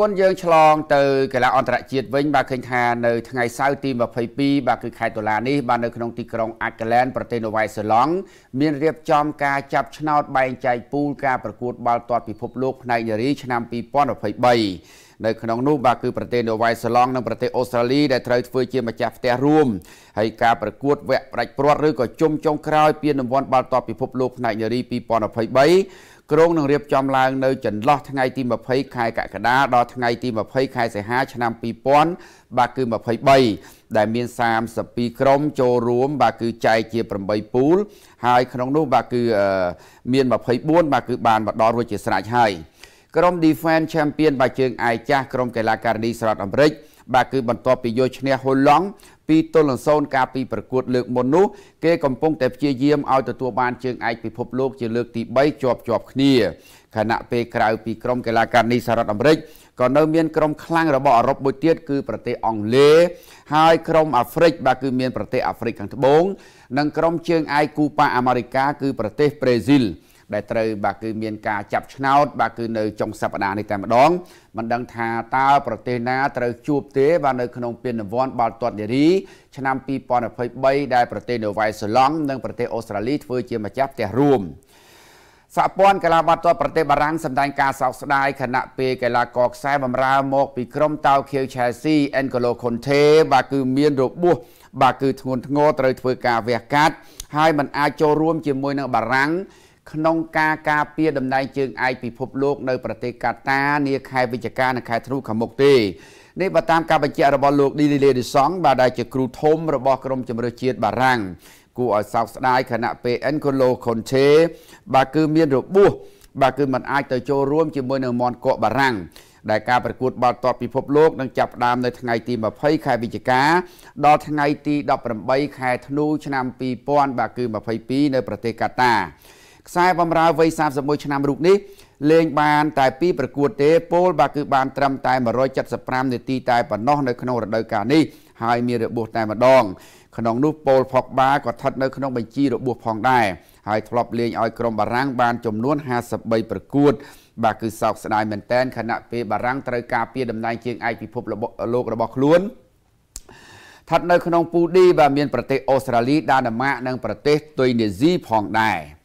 គុណយើងឆ្លងទៅកីឡាអន្តរជាតិវិញបាទឃើញថានៅថ្ងៃសៅរ៍ទី22បាទគឺខែតុលានេះបាទនៅក្នុងទីក្រុងអាកលែនប្រទេសនូវែលសេឡង់មានរៀបចំការចាប់ឆ្នោតបែងចែកពូលការប្រកួតបាល់ទាត់ពិភពលោកផ្នែកនារីឆ្នាំ2023នៅក្នុងនោះបាទគឺប្រទេសនូវែលសេឡង់និងប្រទេសអូស្ត្រាលីដែលត្រូវធ្វើជាម្ចាស់ផ្ទះរួមហើយការប្រកួតវគ្គផ្ដាច់ព្រាត់ឬក៏ជុំចុងក្រោយពានរង្វាន់បាល់ទាត់ពិភពលោកផ្នែកនារី2023ក្រុងនឹងរៀបចំឡើងនៅចន្លោះថ្ងៃទី20ខែកក្កដាដល់ថ្ងៃទី20ខែសីហាឆ្នាំ2000បាទគឺ23ដែលមាន32ក្រុមចូលរួមបាទគឺចែកជា8ពូលហើយក្នុងនោះបាទគឺមាន24បាទគឺបានមកដល់រួចជាស្រេចហើយ។ក្រុម Defense Champion បាជើងឯកចាស់ក្រុមកីឡាការិនីសហរដ្ឋអាមេរិកបាទគឺបន្ទាប់ពីយកឈ្នះហូឡង់ពីទល់នឹងសូនកាលពីប្រកួត លើកមុននោះគេកំពុងតែព្យាយាមឲ្យទទួលបានជើងឯកពិភពលោកជាលើកទី3ជាប់ជាប់គ្នាខណៈពេលក្រៅពីក្រុមកីឡាការិនីសហរដ្ឋអាមេរិកក៏នៅមានក្រុមខ្លាំងរបស់អឺរ៉ុបមួយទៀតគឺប្រទេស អង់គ្លេសហើយក្រុមអាហ្វ្រិកបាទគឺមានប្រទេសអាហ្វ្រិកខាងត្បូងនិងក្រុមជើងឯកគូប៉ាអាមេរិកាគឺ ប្រទេសប្រេស៊ីលដែលត្រូវបាទគឺមានការចាប់ឆ្នោតបាទគឺនៅចុងសប្តាហ៍នេះតែម្ដងមិនដឹងថាតើប្រទេសណាត្រូវជួបទេបាទនៅ ក្នុងពានរង្វាន់បាល់ទាត់នារីឆ្នាំ2023ដែលប្រទេសនូវែលសេឡង់និងប្រទេសអូស្ត្រាលីធ្វើជាម្ចាស់ផ្ទះរួមសហព័ន្ធកីឡាបាល់ទាត់ប្រទេសបារាំងសម្ដែងការសោកស្ដាយខណៈពេលកីឡាករខ្សែបម្រើមក ពីក្រុមតាវខៀវឆែស៊ីអេនកូឡូខុនថេបាទគឺមានរបួសបាទគឺធ្ងន់ធ្ងរត្រូវធ្វើការវះកាត់ហើយមិនអាចចូលរួមជាមួយនឹងបារាំងក្នុងការការពារតំណែងជើងឯកពិភពលោក នៅប្រទេសកាតានាខែវិច្ឆិកានិងខែធ្នូខាងមុខទេនេះបើតាមការបញ្ជាក់របស់លោកឌីលីលេឌីសុងបាទដែលជាគ្រូធំរបស់ក្រុមជំនឿជាតិបារាំងគួរឲ្យសោកស្ដាយខណៈ PN កូឡូខុនឆេបាទគឺមានរបួសបាទគឺมันអាចទៅចូលរួមជាមួយនឹងមនកកបារាំងដែលការប្រកួតបាល់ទាត់ពិភពលោកនឹងចាប់ផ្ដើមនៅថ្ងៃទី20ខែវិច្ឆិកាដល់ថ្ងៃ ទី18ខែធ្នូឆ្នាំ2000បាទគឺ22នៅប្រទេសកាតាខ្សែបំរើវ័យ31ឆ្នាំរូបនេះលេងបាន តែពីប្រកួត ទេពោលបាទគឺបានត្រឹមតែ175នាទីតែប៉ុណ្ណោះនៅក្នុងរដូវកាលនេះហើយមានរបួសតែម្ដងក្នុងនោះប៉ូលផុកបាក៏ស្ថិតនៅក្នុងបញ្ជីរបួសផងដែរហើយធ្លាប់លេងឲ្យក្រុមបារាំងបានចំនួន53ប្រកួត បាទគឺសោកស្ដាយមែនទែនខណៈពេលបារាំងត្រូវការពារតំណែងជាងឯកពិភពលោករបស់ខ្លួនស្ថិតនៅក្នុងពូល D បាទមានប្រទេសអូស្ត្រាលីដាណឺម៉ាកនិងប្រទេសទុយនីស៊ីផងដែរ។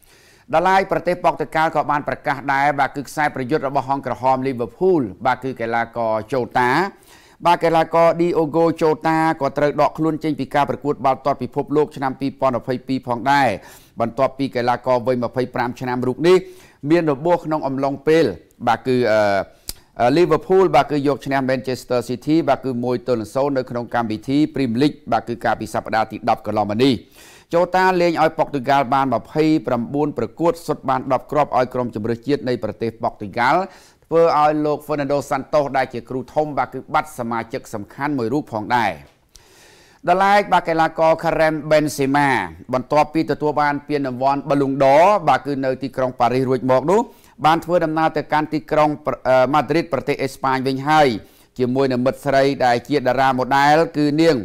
ដល់ឡាយប្រទេសប៉ុកតកាលក៏បានប្រកាសដែរបាទគឺខ្សែប្រយុទ្ធរបស់ហង្សក្រហមលីវើពូល បាទគឺកីឡាករចូតា បាទកីឡាករ Diogo Jota ក៏ត្រូវដកខ្លួនចេញពីការប្រកួតបាល់ទាត់ពិភពលោកឆ្នាំ2022ផងដែរបន្ទាប់ពីកីឡាករវ័យ25ឆ្នាំរូបនេះមានរបួសក្នុងអំឡុងពេល បាទគឺអឺ Liverpool បាទគឺយកឈ្នះ Manchester City បាទគឺ1ទល់នឹង0នៅក្នុងកម្មវិធី Premier League បាទគឺកាលពីសប្តាហ៍ទី10កន្លងមកនេះចូតាលេងឲ្យប៉ុកទុយហ្គាល់បាន29ប្រកួតសុទ្ធបាន10គ្រាប់ឲ្យក្រុមជម្រើសជាតិនៃ ប្រទេសប៉ុកទុយហ្គាល់ធ្វើឲ្យលោក Fernando Santos ដែលជាគ្រូធំបាទគឺបាត់សមាជិកសំខាន់មួយរូបផងដែរដឡែកបាទកីឡាករ Karen Benzema បន្ទាប់ពីទទួលបាន ពានរង្វាន់ Ballon d'Or បាទគឺនៅទីក្រុងប៉ារីសរួចមកនោះ បានធ្វើដំណើរទៅកាន់ទីក្រុង Madrid ប្រទេសអេស្ប៉ាញវិញហើយជាមួយនឹងមិត្តស្រីដែលជាតារាម៉ូដែល គឺ នាង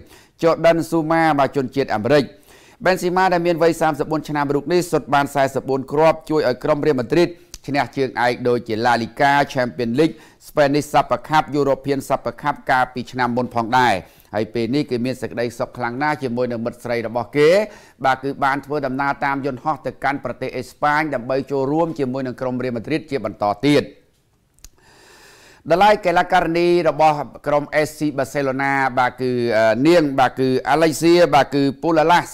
Jordan Suma បាទជនជាតិអាមេរិក។បេនស៊ីម៉ាដែលមានវ័យ34ឆ្នាំរូបនេះសុទ្ធបាន44គ្រាប់ជួយឲ្យក្រុមរៀលម៉ាឌ្រីតឈ្នះជើងឯកដូចជា La Liga, Champions League, Spanish Super Cup, European Super Cup កាលពីឆ្នាំមុនផងដែរហើយពេលនេះគេមានសក្តីសុខខ្លាំងណាស់ជាមួយនឹងមិត្តស្រីរបស់គេ បាទគឺបានធ្វើដំណើរតាមយន្តហោះទៅកាន់ប្រទេសអេស្ប៉ាញដើម្បីចូលរួម ជាមួយនឹងក្រុមរៀលម៉ាឌ្រីតជាបន្តទៀត។ដឡាយកីឡាករនីរបស់ក្រុម SC Barcelona បាទគឺនាងបាទគឺ Alexia បាទគឺ Pulalas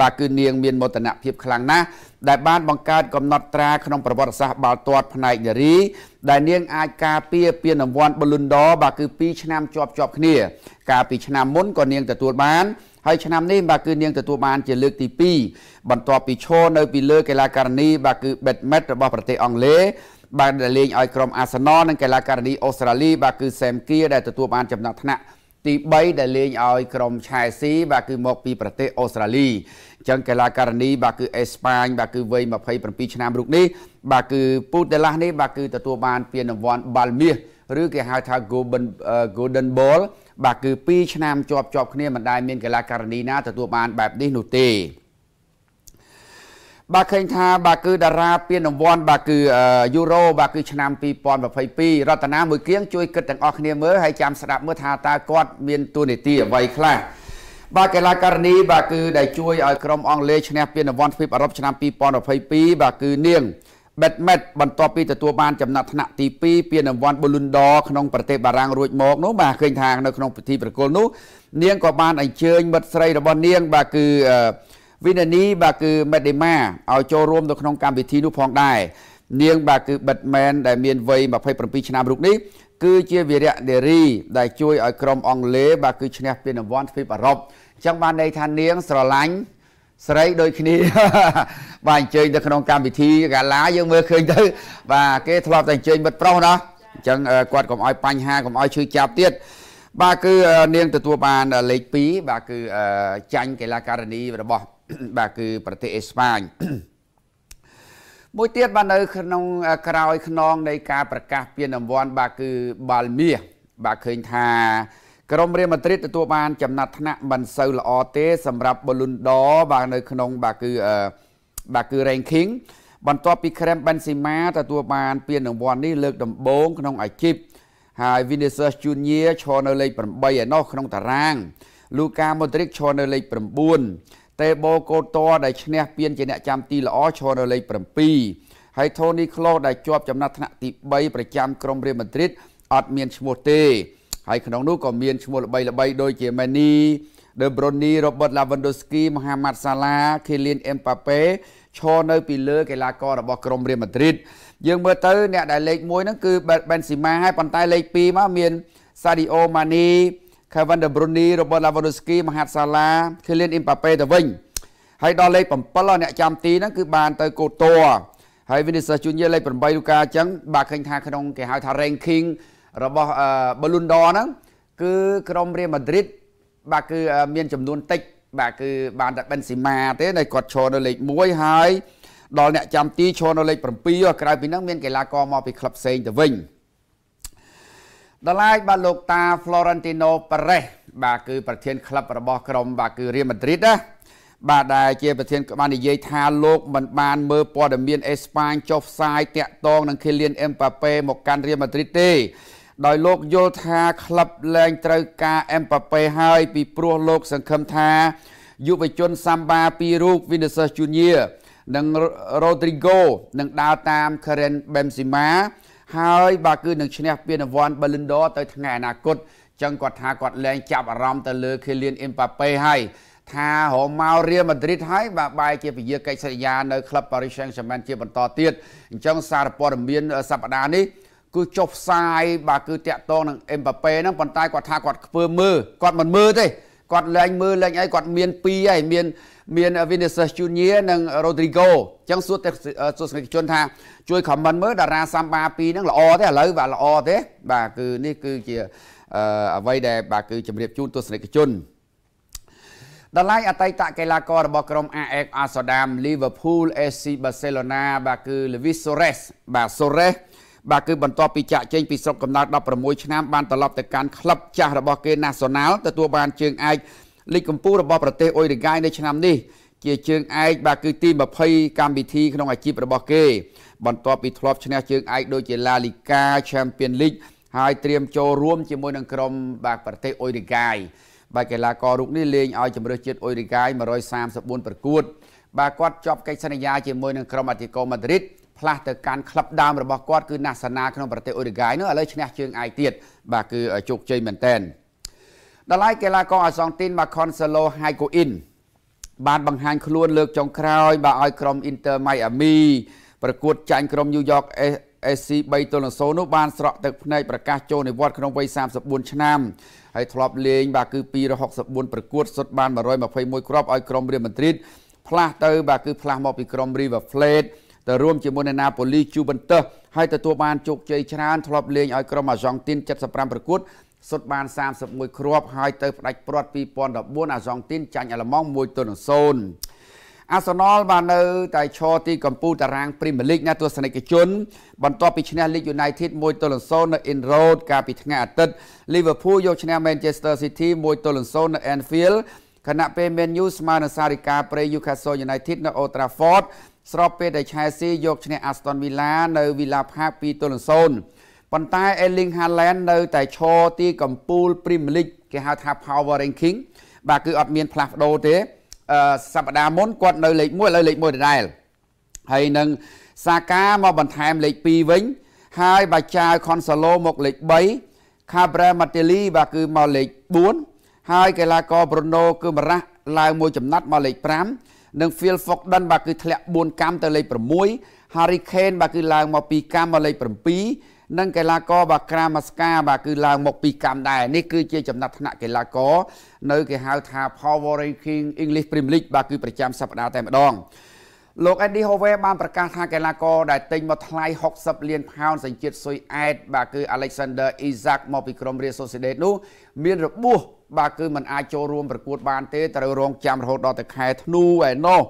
បាទគឺនាងមានមោទនភាពខ្លាំងណាស់ដែលបានបង្កើតកំណត់ត្រា ក្នុងប្រវត្តិសាស្ត្របាល់ទាត់ផ្នែកនារីដែលនាងអាចការពារពានរង្វាន់ Ballon d'Or បាទគឺ2ឆ្នាំជាប់ជាប់គ្នាកាលពីឆ្នាំមុនក៏នាងទទួលបានហើយឆ្នាំនេះបាទគឺនាងទទួលបានជាលើកទី2បន្ទាប់ពីឈរនៅពីលើកីឡាការិនី បាទគឺ Betmet របស់ប្រទេសអង់គ្លេសបានលេងឲ្យក្រុម Arsenal និងកីឡាការិនីអូស្ត្រាលីបាទគឺ Sam Kerr ដែលទទួលបានចំណាត់ថ្នាក់ទី3ដែលលេងឲ្យក្រុមឆែស៊ីបាទគឺមកពីប្រទេសអូស្ត្រាលីអញ្ចឹងកីឡាករនី បាទគឺអេស្ប៉ាញ បាទគឺវ័យ27ឆ្នាំរូបនេះបាទគឺពូតេឡាស់នេះបាទគឺទទួលបាន ពានរង្វាន់បាល់មាសឬគេហៅថា Golden Golden Ball បាទគឺ2ឆ្នាំជាប់ជាប់គ្នាមិនដែលមានកីឡាករនីណាទទួលបានបែបនេះនោះទេបាទឃើញថាបាទគឺតារាពានរង្វាន់បាទគឺយូរ៉ូបាទគឺឆ្នាំ2022រតនាមួយគៀងជួយគិតទាំងអស់គ្នាមើលហើយចាំស្ដាប់មើលថាតើគាត់មានទួនាទីអ្វីខ្លះបាទកីឡាករនីបាទគឺដែលជួយឲ្យក្រុមអង់គ្លេសឈ្នះពានរង្វាន់ទ្វីបអឺរ៉ុបឆ្នាំ2022បាទគឺនាង Batmet បន្ទាប់ពីទទួលបាន ចំណាត់ថ្នាក់ទី2ពានរង្វាន់ Ballon d'Or ក្នុងប្រទេសបារាំងរួចមកនោះបាទឃើញថានៅក្នុងពិធីប្រគល់នោះនាងក៏បានអញ្ជើញមិត្តស្រីរបស់នាង បាទគឺអឺវិនានីបាទគឺមេដេម៉ាឲ្យចូលរួមនៅក្នុងកម្មវិធីនោះផងដែរនាង បាទគឺបិតមែនដែលមានវ័យ27ឆ្នាំរូបនេះគឺជាវីរៈនារីដែលជួយឲ្យក្រុមអង់គ្លេសបាទគឺឈ្នះពានរង្វាន់ទ្វីបអឺរ៉ុបអញ្ចឹងបានន័យថានាង ស្រឡាញ់ស្រីដូចគ្នាបាទអញ្ជើញទៅក្នុងកម្មវិធីកាឡាយើងមើលឃើញទៅបាទគេធ្លាប់តែអញ្ជើញមិត្តប្រុសណាអញ្ចឹងគាត់កុំឲ្យបញ្ហាកុំឲ្យឈឺចាប់ទៀតបាទគឺនាងទទួលបានលេខ2បាទគឺចាញ់កីឡាការិនីរបស់បាទគឺប្រទេសអេស្ប៉ាញ មួយទៀតបាទនៅ ក្នុងក្រោយខ្នងនៃការប្រកាស ពានរង្វាន់បាទគឺបាល់មាសបាទឃើញថា ក្រុមរៀលម៉ាឌ្រីតទទួលបាន ចំណាត់ថ្នាក់មិនសូវល្អទេសម្រាប់ប៊ូលុនដបាទនៅក្នុងបាទគឺបាទគឺ ranking បន្ទាប់ពីក្រែមបេនស៊ីម៉ាទទួលបានពានរង្វាន់នេះលើកដំបូងក្នុងអាជីពហើយ Vinicius Junior ឈរនៅលេខ8ឯណោះក្នុងតារាង Luka Modric ឈរនៅលេខ9តេបូកូតដែលឈ្នះពានជាអ្នកចាំទីល្អឈរនៅលេខ7ហើយថូនីក្លូដែលជាប់ចំណាត់ថ្នាក់ទី3ប្រចាំក្រុមរៀលម៉ាឌ្រីតអត់មានឈ្មោះទេហើយក្នុងនោះក៏មានឈ្មោះល្បី ល្បីដូចជាម៉េនី De Bruyne Robert Lewandowski Mohamed Salah Kylian Mbappe ឈរនៅពីលើកីឡាកររបស់ក្រុមរៀលម៉ាឌ្រីតយើងមើលទៅអ្នកដែលលេខ1ហ្នឹងគឺ Benzema ហើយប៉ុន្តែលេខ2មកមាន Sadio Mane Kevin De Bruyne របស់ Lewandowski មហាសាឡា Kylian Mbappe ទៅវិញហើយដល់លេខ7អ្នកចាំទីហ្នឹងគឺបានទៅកូតัวហើយ Vinicius Junior លេខ8លូកាអញ្ចឹងបាទឃើញថាក្នុងគេហៅថា ranking របស់ Ballon d'Or ហ្នឹងគឺក្រុម Real Madrid បាទគឺមាន ចំនួន តិចបាទគឺបានតែ Benzema ទេដែលគាត់ឈរនៅលេខ1ហើយដល់អ្នកចាំទីឈរនៅលេខ7ក្រៅពីហ្នឹងមានកីឡាករមកពីក្លឹបផ្សេងទៅវិញដឡាយបាទលោកតា Florentino Perez បាទគឺប្រធានក្លឹបរបស់ក្រុមបាទគឺ Real Madrid ណាបាទដែលជាប្រធានបាននិយាយថាលោកមិនបានមើលព័ត៌មានអេស្ប៉ាញចុះផ្សាយតាក់ទងនឹង Kylian Mbappe មកកាន់ Real Madrid ទេ ដោយលោកយល់ថាក្លឹបលែងត្រូវការ Mbappe ហើយ ពីព្រោះលោកសង្ឃឹមថាយុវជនសាំបាពីររូប Vinicius Junior និង Rodrigo នឹងដើរតាម Karen Benzema ហើយបាទគឺនឹងឈ្នះពានរង្វាន់ Ballon d'Or ទៅថ្ងៃអនាគតចឹងគាត់ថាគាត់លែងចាប់អារម្មណ៍ទៅលើ Kylian Mbappe ហើយថារមករៀលម៉ាឌ្រីតហើយបាទបែរជាពជាកិច្ចសន្យានៅក្លឹប Paris Saint-Germain ជាបន្តទៀតអញ្ចឹងសារព័ត៌មានសប្តាហ៍នេះគឺចុះផ្សាយបាទគឺតាក់ទងនឹង Mbappe ហ្នឹងប៉ុន្តែគាត់ថាគាត់ខ្ពើមើលគាត់មិនមើលទេគាត់លែងមើលលែងអីគាត់មាន2ហើយមានមាន Vinicius Junior និង Rodrigo អញ្ចឹងសួរតែទស្សនិកជនថាជួយ comment មើលតារាសាំបាពីរហ្នឹងល្អទេឥឡូវបាទល្អទេ បាទគឺនេះគឺជាអ្វីដែលបាទគឺជម្រាបជូនទស្សនិកជនដល់ឡៃអតីតកីឡាកររបស់ក្រុម AEK Amsterdam Liverpool FC Barcelona បាទគឺ Luis Suarez បាទ Suarez បាទគឺបន្ទាប់ពីចាក់ចេញពីស្រុកកំណើត16ឆ្នាំបានត្រឡប់ទៅកាន់ក្លឹបចាស់របស់គេ Nacional ទទួលបានជើងឯកលេខកម្ពុជារបស់ប្រទេសអ៊ុយរ៉ុយហ្គាយនៅឆ្នាំនេះជាជើងឯកបាទគឺទី20កម្មវិធីក្នុងអាជីពរបស់គេបន្ទាប់ពីធ្លាប់ឈ្នះជើងឯកដូចជា La Liga Champions League ហើយត្រៀមចូលរួមជាមួយនឹងក្រុមបាទប្រទេសអ៊ុយរ៉ុយហ្គាយបាទកីឡាកររូបនេះលេងឲ្យជម្រើសជាតិអ៊ុយរ៉ុយហ្គាយ134ប្រកួតបាទគាត់ចប់កិច្ចសន្យាជាមួយនឹងក្រុមអាទីកូម៉ាឌ្រីតផ្លាស់ទៅកាន់ក្លឹបដើមរបស់គាត់ គឺណាសាណាក្នុងប្រទេសអ៊ុយរ៉ុយហ្គាយនោះឥឡូវឈ្នះជើងឯកទៀតបាទគឺជោគជ័យមែនតើដល់ហើយកីឡាករអសង់ទីនម៉ាខុនសាឡូហៃកូអ៊ីនបានបង្ហាញខ្លួនលើកចុងក្រោយបាទឲ្យក្រុម Inter Miami ប្រកួតចាញ់ក្រុម New York SC 3ទល់នឹង0នោះបានស្រក់ទឹកភ្នែកប្រកាសចូលនិវត្តន៍ក្នុងវ័យ34ឆ្នាំហើយធ្លាប់លេងបាទគឺ264ប្រកួត សុទ្ធបាន121គ្រាប់ឲ្យក្រុមរៀលម៉ាឌ្រីតផ្លាស់ទៅ បាទគឺផ្លាស់មកពីក្រុម River Plate ទៅរួមជាមួយនៅណាប៉ូលី Juventus ហើយទទួលបានជោគជ័យច្រើនធ្លាប់លេងឲ្យក្រុម Argentina 75ប្រកួតសុទ្ធបាន31គ្រាប់ហើយទៅផ្ដាច់ព្រាត់2014អាសង់ទីនចាញ់អាឡម៉ង់1ទល់នឹង0អាសណលបាននៅតែឈរទីកំពូលតារាង ព្រីមៀរលីកណាទស្សនិកជនបន្ទាប់ពីឈ្នះ League United 1ទល់នឹង0នៅ Inn Road កាលពីថ្ងៃអាទិត្យ Liverpool យកឈ្នះ Manchester City 1ទល់នឹង0នៅ Anfield ខណៈពេល Man U ស្មើនឹងសារិកាព្រៃ Newcastle United នៅ Old Trafford ស្របពេលដែល Chelsea យកឈ្នះ Aston Villa នៅ Villa Park 2ទល់នឹង0ប៉ុន្តែ Erling Haaland នៅតែឈរទីកំពូល Premier League គេហៅថា Power Ranking បាទគឺអត់មានផ្លាស់ប្ដូរទេសប្តាហ៍មុនគាត់នៅលេខ1ឥឡូវលេខ1ដដែលហើយនឹងសាកាមកបន្ថែមលេខ2វិញ ហើយបាចាវខុនសាឡូមកលេខ3ខាប្រេម៉ាតេលីបាទគឺមកលេខ4ហើយកីឡាករប្រូណូគឺមរះឡើងមួយចំណាត់មកលេខ5និង Phil Foden បាទគឺធ្លាក់4កម្មទៅលេខ6 Harry Kane បាទគឺឡើងមក2កម្មមកលេខ7និងកីឡាករបាទក្រាមស្កាបាទគឺឡើងមកពីកម្មដែរនេះគឺជាចំណាត់ថ្នាក់កីឡាករនៅគេហៅថា Power Ranking English Premier League បាទគឺប្រចាំសប្តាហ៍តែម្ដងលោក Andy Howe បានប្រកាសថាកីឡាករដែលទិញមកថ្លៃ60លាន ផោនសញ្ជាតិស៊ុយអែតបាទគឺ Alexander Isak មកពីក្រុម Real Sociedad នោះ មានរបួសបាទគឺមិនអាចចូលរួមប្រកួតបានទេត្រូវរងចាំរហូតដល់ទៅខែធ្នូឯណោះ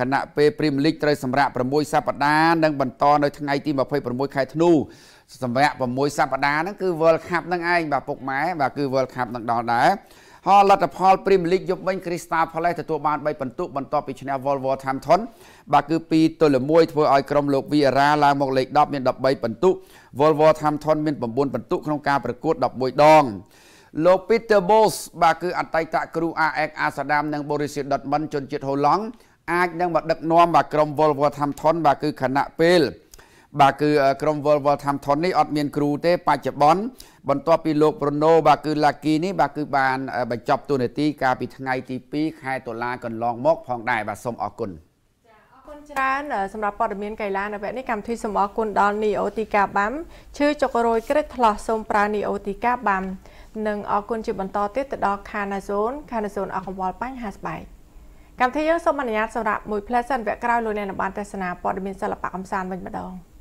ខណៈពេលព្រីមលីកត្រូវសម្រាក6សប្តាហ៍និងបន្តនៅថ្ងៃទី26ខែធ្នូសម្រាប់6សប្តាហ៍ហ្នឹងគឺ World Cup ហ្នឹងឯងបាទពុកម៉ែបាទគឺ World Cup ហ្នឹងដល់ដែរហើយលទ្ធផល Premier League យប់វិញ Crystal Palace ទទួលបាន3ពិន្ទុបន្ទាប់ពីឈ្នះ Wolverhampton បាទគឺ2ទល់1ធ្វើឲ្យក្រុមលោក Vieira ឡើងមកលេខ10មាន13ពិន្ទុ Wolverhampton មាន9ពិន្ទុក្នុងការប្រកួត11ដងលោក Peter Bos បាទគឺអតីតគ្រូ AEK Amsterdam និង Borussia Dortmund ជនជាតិហូឡង់អាចនឹងមកដឹកនាំបាទក្រុម Wolverhampton បាទគឺខណៈពេលបាទគឺក្រុម World War Thampton នេះអត់មានគ្រូទេបច្ចុប្បន្នបន្ទាប់ពីលោក Bruno បាទគឺ Lucky នេះបាទគឺបានបញ្ចប់តួនាទីកាលពីថ្ងៃទី2ខែតុលាកន្លងមក ផងដែរបាទសូមអរគុណគុណច្រើនសម្រាប់ព័ត៌មានកីឡានៅវគ្គនេះកម្មវិធីសូមអរគុណដល់នីអូទីកាបាំឈឺចុករយក្រឹតថ្លោះសូមប្រើនីអូទីកាបាំនិងអរគុណជាបន្តទៀតទៅដល់ខាណាសូនខាណាសូនអកង្វល់បញ្ហាស្បែកកម្មវិធីយើងសូមអនុញ្ញាតសម្រាប់មួយផ្លែសិនវគ្គក្រោយលោកអ្នកបានទស្សនាព័ត៌មានសិល្បៈកំសាន្តវិញម្ដង។